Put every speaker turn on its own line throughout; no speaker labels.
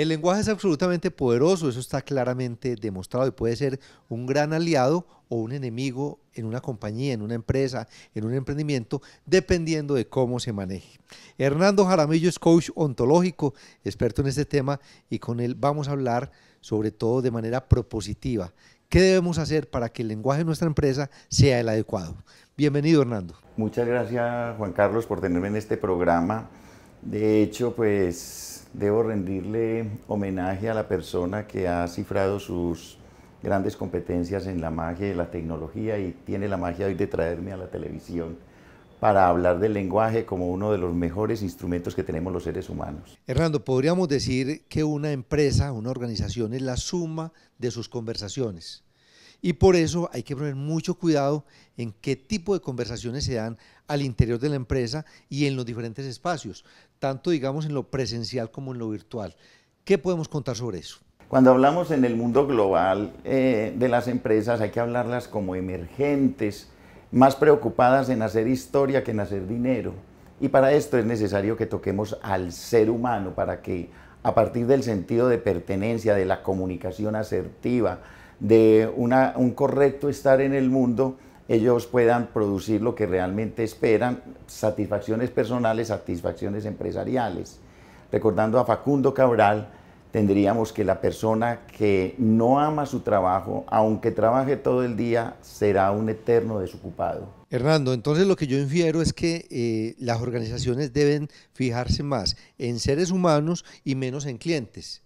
El lenguaje es absolutamente poderoso, eso está claramente demostrado y puede ser un gran aliado o un enemigo en una compañía, en una empresa, en un emprendimiento, dependiendo de cómo se maneje. Hernando Jaramillo es coach ontológico, experto en este tema, y con él vamos a hablar sobre todo de manera propositiva. ¿Qué debemos hacer para que el lenguaje de nuestra empresa sea el adecuado? Bienvenido, Hernando. Muchas
gracias, Juan Carlos, por tenerme en este programa. De hecho, pues debo rendirle homenaje a la persona que ha cifrado sus grandes competencias en la magia y la tecnología y tiene la magia hoy de traerme a la televisión para hablar del lenguaje como uno de los mejores instrumentos que tenemos los seres humanos.
Hernando, podríamos decir que una empresa, una organización es la suma de sus conversaciones. Y por eso hay que poner mucho cuidado en qué tipo de conversaciones se dan al interior de la empresa y en los diferentes espacios, tanto digamos en lo presencial como en lo virtual. ¿Qué podemos contar sobre eso?
Cuando hablamos en el mundo global eh, de las empresas hay que hablarlas como emergentes, más preocupadas en hacer historia que en hacer dinero. Y para esto es necesario que toquemos al ser humano para que a partir del sentido de pertenencia, de la comunicación asertiva, de un correcto estar en el mundo, ellos puedan producir lo que realmente esperan, satisfacciones personales, satisfacciones empresariales. Recordando a Facundo Cabral, tendríamos que la persona que no ama su trabajo, aunque trabaje todo el día, será un eterno desocupado.
Hernando, entonces lo que yo infiero es que eh, las organizaciones deben fijarse más en seres humanos y menos en clientes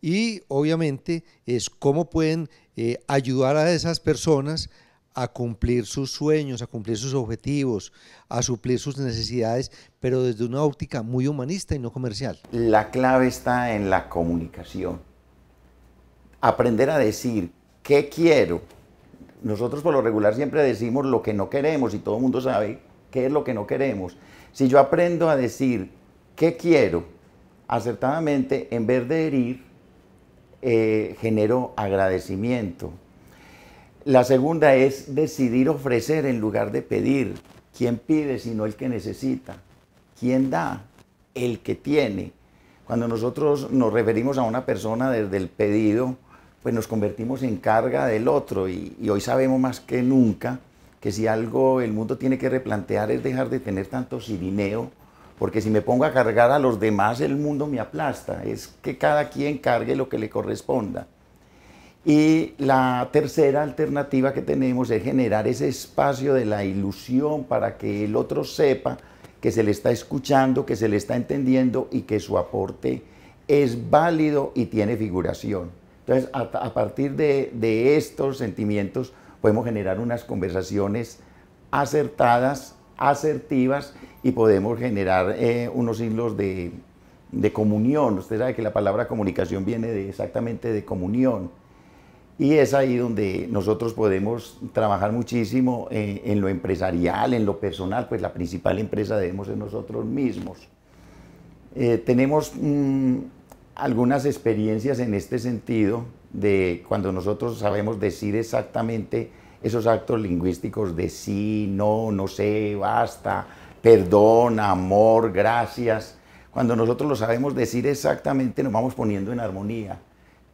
y obviamente es cómo pueden eh, ayudar a esas personas a cumplir sus sueños, a cumplir sus objetivos, a suplir sus necesidades, pero desde una óptica muy humanista y no comercial.
La clave está en la comunicación. Aprender a decir qué quiero. Nosotros por lo regular siempre decimos lo que no queremos y todo el mundo sabe qué es lo que no queremos. Si yo aprendo a decir qué quiero acertadamente, en vez de herir, eh, generó agradecimiento. La segunda es decidir ofrecer en lugar de pedir. ¿Quién pide sino el que necesita? ¿Quién da? El que tiene. Cuando nosotros nos referimos a una persona desde el pedido, pues nos convertimos en carga del otro y, y hoy sabemos más que nunca que si algo el mundo tiene que replantear es dejar de tener tanto sirineo porque si me pongo a cargar a los demás, el mundo me aplasta. Es que cada quien cargue lo que le corresponda. Y la tercera alternativa que tenemos es generar ese espacio de la ilusión para que el otro sepa que se le está escuchando, que se le está entendiendo y que su aporte es válido y tiene figuración. Entonces, a, partir de, de estos sentimientos podemos generar unas conversaciones acertadas, asertivas y podemos generar eh, unos hilos de, de, comunión. Usted sabe que la palabra comunicación viene de, exactamente de comunión. Y es ahí donde nosotros podemos trabajar muchísimo eh, en lo empresarial, en lo personal, pues la principal empresa debemos ser nosotros mismos. Eh, tenemos mm, algunas experiencias en este sentido de cuando nosotros sabemos decir exactamente esos actos lingüísticos de sí, no, no sé, basta, perdón, amor, gracias. Cuando nosotros lo sabemos decir exactamente, nos vamos poniendo en armonía.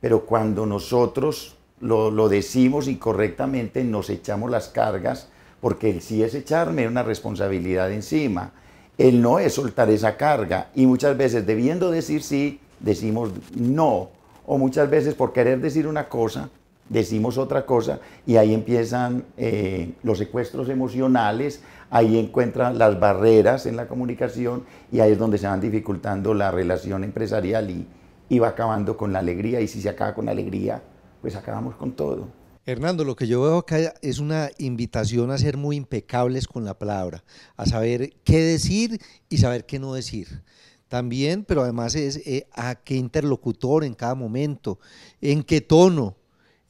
Pero cuando nosotros lo, decimos incorrectamente nos echamos las cargas, porque el sí es echarme una responsabilidad encima. El no es soltar esa carga. Y muchas veces, debiendo decir sí, decimos no. O muchas veces, por querer decir una cosa, decimos otra cosa y ahí empiezan eh, los secuestros emocionales, ahí encuentran las barreras en la comunicación y ahí es donde se van dificultando la relación empresarial y, y va acabando con la alegría y si se acaba con la alegría, pues acabamos con todo.
Hernando, lo que yo veo acá es una invitación a ser muy impecables con la palabra, a saber qué decir y saber qué no decir también, pero además es eh, a qué interlocutor en cada momento, en qué tono,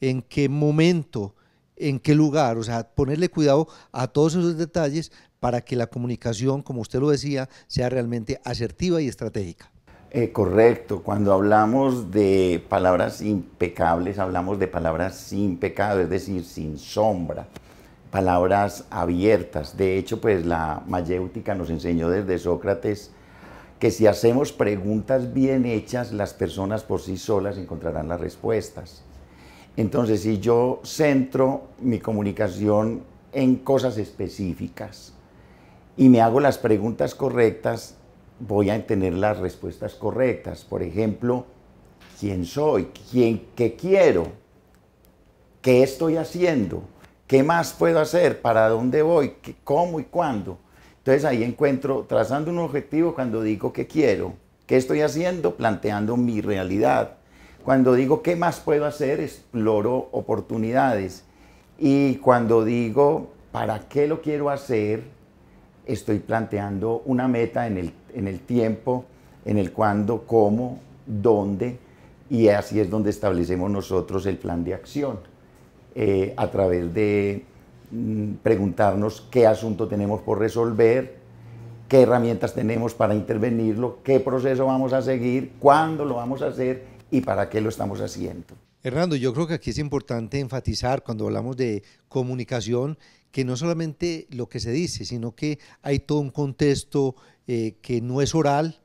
en qué momento, en qué lugar, o sea, ponerle cuidado a todos esos detalles para que la comunicación, como usted lo decía, sea realmente asertiva y estratégica.
Eh, correcto, cuando hablamos de palabras impecables, hablamos de palabras sin pecado, es decir, sin sombra, palabras abiertas. De hecho, pues la mayéutica nos enseñó desde Sócrates que si hacemos preguntas bien hechas, las personas por sí solas encontrarán las respuestas. Entonces, si yo centro mi comunicación en cosas específicas y me hago las preguntas correctas, voy a tener las respuestas correctas. Por ejemplo, ¿quién soy? ¿Quién, ¿Qué quiero? ¿Qué estoy haciendo? ¿Qué más puedo hacer? ¿Para dónde voy? ¿Cómo y cuándo? Entonces ahí encuentro, trazando un objetivo cuando digo qué quiero, qué estoy haciendo, planteando mi realidad cuando digo qué más puedo hacer, exploro oportunidades. Y cuando digo para qué lo quiero hacer, estoy planteando una meta en el, en el tiempo, en el cuándo, cómo, dónde. Y así es donde establecemos nosotros el plan de acción, eh, a través de mm, preguntarnos qué asunto tenemos por resolver, qué herramientas tenemos para intervenirlo, qué proceso vamos a seguir, cuándo lo vamos a hacer y para qué lo estamos haciendo.
Hernando, yo creo que aquí es importante enfatizar cuando hablamos de comunicación que no solamente lo que se dice, sino que hay todo un contexto eh, que no es oral,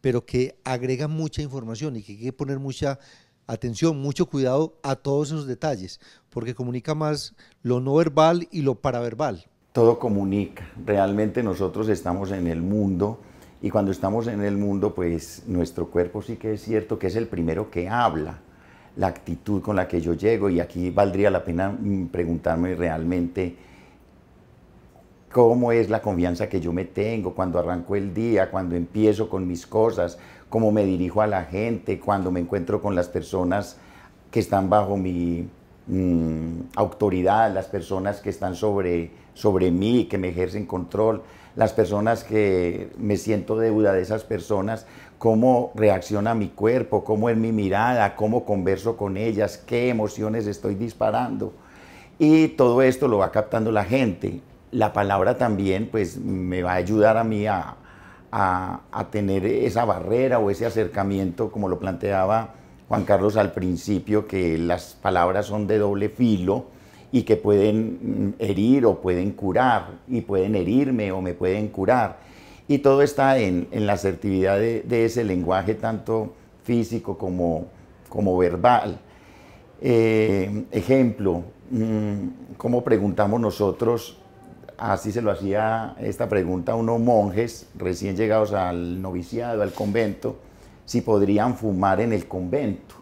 pero que agrega mucha información y que hay que poner mucha atención, mucho cuidado a todos esos detalles, porque comunica más lo no verbal y lo paraverbal.
Todo comunica. Realmente nosotros estamos en el mundo y cuando estamos en el mundo, pues nuestro cuerpo sí que es cierto que es el primero que habla, la actitud con la que yo llego, y aquí valdría la pena mm, preguntarme realmente cómo es la confianza que yo me tengo cuando arranco el día, cuando empiezo con mis cosas, cómo me dirijo a la gente, cuando me encuentro con las personas que están bajo mi mm, autoridad, las personas que están sobre, sobre mí, que me ejercen control las personas que me siento deuda de esas personas, cómo reacciona mi cuerpo, cómo es mi mirada, cómo converso con ellas, qué emociones estoy disparando. Y todo esto lo va captando la gente. La palabra también pues me va a ayudar a mí a, a, a tener esa barrera o ese acercamiento, como lo planteaba Juan Carlos al principio, que las palabras son de doble filo y que pueden mm, herir o pueden curar y pueden herirme o me pueden curar. Y todo está en, la asertividad de, ese lenguaje, tanto físico como, como verbal. Eh, ejemplo, mm, ¿cómo preguntamos nosotros? Así se lo hacía esta pregunta a unos monjes recién llegados al noviciado, al convento, si podrían fumar en el convento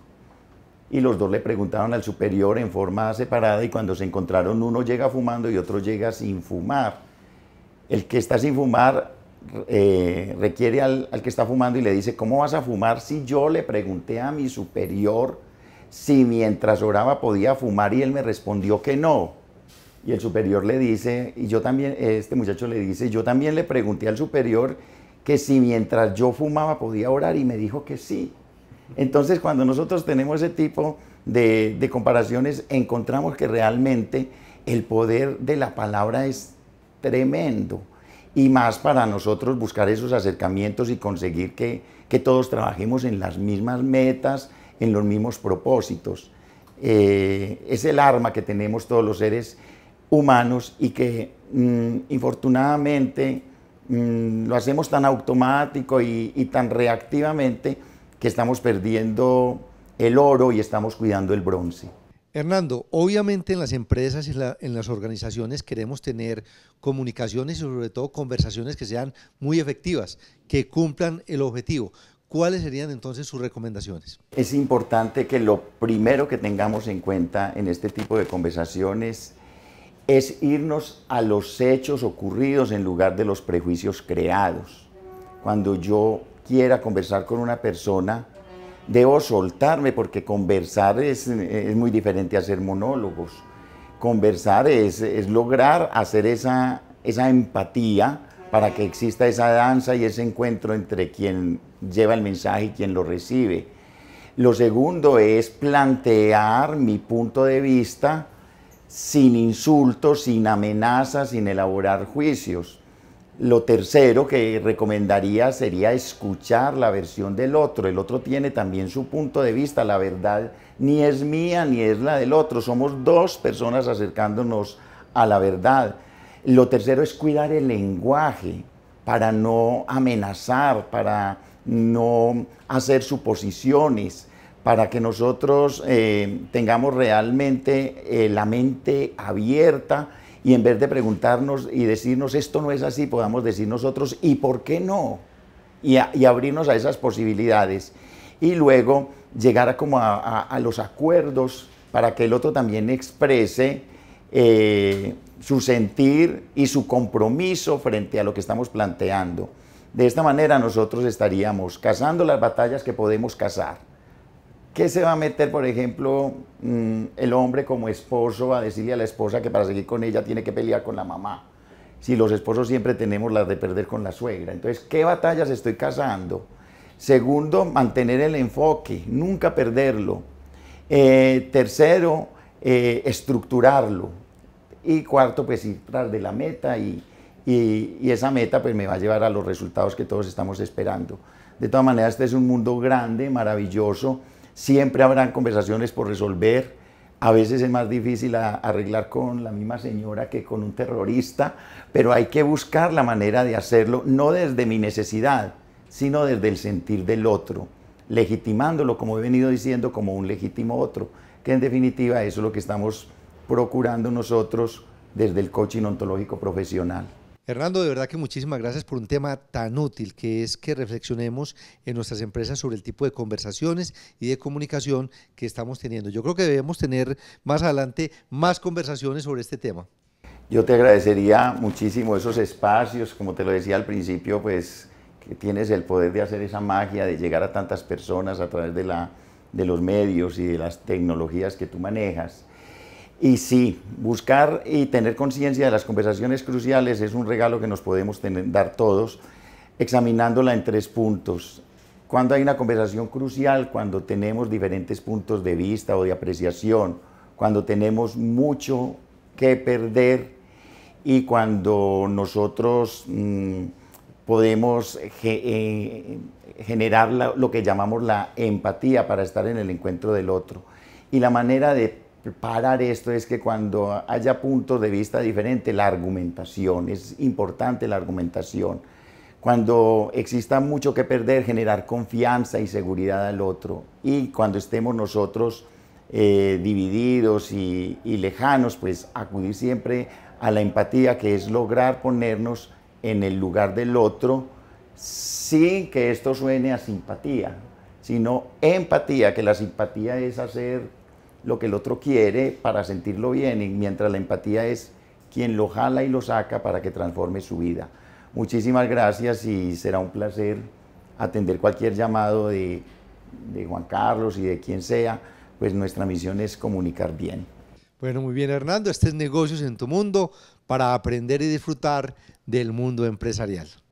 y los dos le preguntaron al superior en forma separada y cuando se encontraron uno llega fumando y otro llega sin fumar. El que está sin fumar eh, requiere al, al, que está fumando y le dice, ¿cómo vas a fumar si yo le pregunté a mi superior si mientras oraba podía fumar y él me respondió que no? Y el superior le dice, y yo también, este muchacho le dice, yo también le pregunté al superior que si mientras yo fumaba podía orar y me dijo que sí. Entonces, cuando nosotros tenemos ese tipo de, comparaciones, encontramos que realmente el poder de la palabra es tremendo y más para nosotros buscar esos acercamientos y conseguir que, todos trabajemos en las mismas metas, en los mismos propósitos. Eh, es el arma que tenemos todos los seres humanos y que mm, infortunadamente mm, lo hacemos tan automático y tan reactivamente que estamos perdiendo el oro y estamos cuidando el bronce.
Hernando, obviamente en las empresas y en las organizaciones queremos tener comunicaciones y sobre todo conversaciones que sean muy efectivas, que cumplan el objetivo. ¿Cuáles serían entonces sus recomendaciones? Es
importante que lo primero que tengamos en cuenta en este tipo de conversaciones es irnos a los hechos ocurridos en lugar de los prejuicios creados. Cuando yo quiera conversar con una persona, debo soltarme porque conversar es, muy diferente a hacer monólogos. Conversar es, lograr hacer esa, esa empatía para que exista esa danza y ese encuentro entre quien lleva el mensaje y quien lo recibe. Lo segundo es plantear mi punto de vista sin insultos, sin amenazas, sin elaborar juicios. Lo tercero que recomendaría sería escuchar la versión del otro. El otro tiene también su punto de vista. La verdad ni es mía ni es la del otro. Somos dos personas acercándonos a la verdad. Lo tercero es cuidar el lenguaje para no amenazar, para no hacer suposiciones, para que nosotros eh, tengamos realmente eh, la mente abierta y en vez de preguntarnos y decirnos esto no es así, podamos decir nosotros y por qué no, y, abrirnos a esas posibilidades. Y luego llegar a, como a, los acuerdos para que el otro también exprese eh, su sentir y su compromiso frente a lo que estamos planteando. De esta manera nosotros estaríamos cazando las batallas que podemos cazar. ¿Qué se va a meter, por ejemplo, mm, el hombre como esposo a decirle a la esposa que para seguir con ella tiene que pelear con la mamá? Si los esposos siempre tenemos la de perder con la suegra. Entonces, ¿qué batallas estoy cazando? Segundo, mantener el enfoque, nunca perderlo. Eh, tercero, eh, estructurarlo. Y cuarto, pues ir tras de la meta y, y, esa meta pues me va a llevar a los resultados que todos estamos esperando. De todas maneras, este es un mundo grande, maravilloso Siempre habrán conversaciones por resolver. A veces es más difícil arreglar con la misma señora que con un terrorista, pero hay que buscar la manera de hacerlo, no desde mi necesidad, sino desde el sentir del otro, legitimándolo, como he venido diciendo, como un legítimo otro, que en definitiva eso es lo que estamos procurando nosotros desde el coaching ontológico profesional.
Hernando, de verdad que muchísimas gracias por un tema tan útil que es que reflexionemos en nuestras empresas sobre el tipo de conversaciones y de comunicación que estamos teniendo. Yo creo que debemos tener más adelante más conversaciones sobre este tema.
Yo te agradecería muchísimo esos espacios, como te lo decía al principio, pues que tienes el poder de hacer esa magia, de llegar a tantas personas a través de, de los medios y de las tecnologías que tú manejas. Y sí, buscar y tener conciencia de las conversaciones cruciales es un regalo que nos podemos dar todos, examinándola en tres puntos. Cuando hay una conversación crucial, cuando tenemos diferentes puntos de vista o de apreciación, cuando tenemos mucho que perder y cuando nosotros mm, podemos eh, generar lo que llamamos la empatía para estar en el encuentro del otro. Y la manera de parar esto es que cuando haya puntos de vista diferentes, la argumentación, es importante la argumentación. Cuando exista mucho que perder, generar confianza y seguridad al otro. Y cuando estemos nosotros eh, divididos y, y lejanos, pues acudir siempre a la empatía, que es lograr ponernos en el lugar del otro sin que esto suene a simpatía, sino empatía, que la simpatía es hacer lo que el otro quiere para sentirlo bien, mientras la empatía es quien lo jala y lo saca para que transforme su vida. Muchísimas gracias y será un placer atender cualquier llamado de, de Juan Carlos y de quien sea, pues nuestra misión es comunicar bien.
Bueno, muy bien Hernando, este es Negocios en tu Mundo para aprender y disfrutar del mundo empresarial.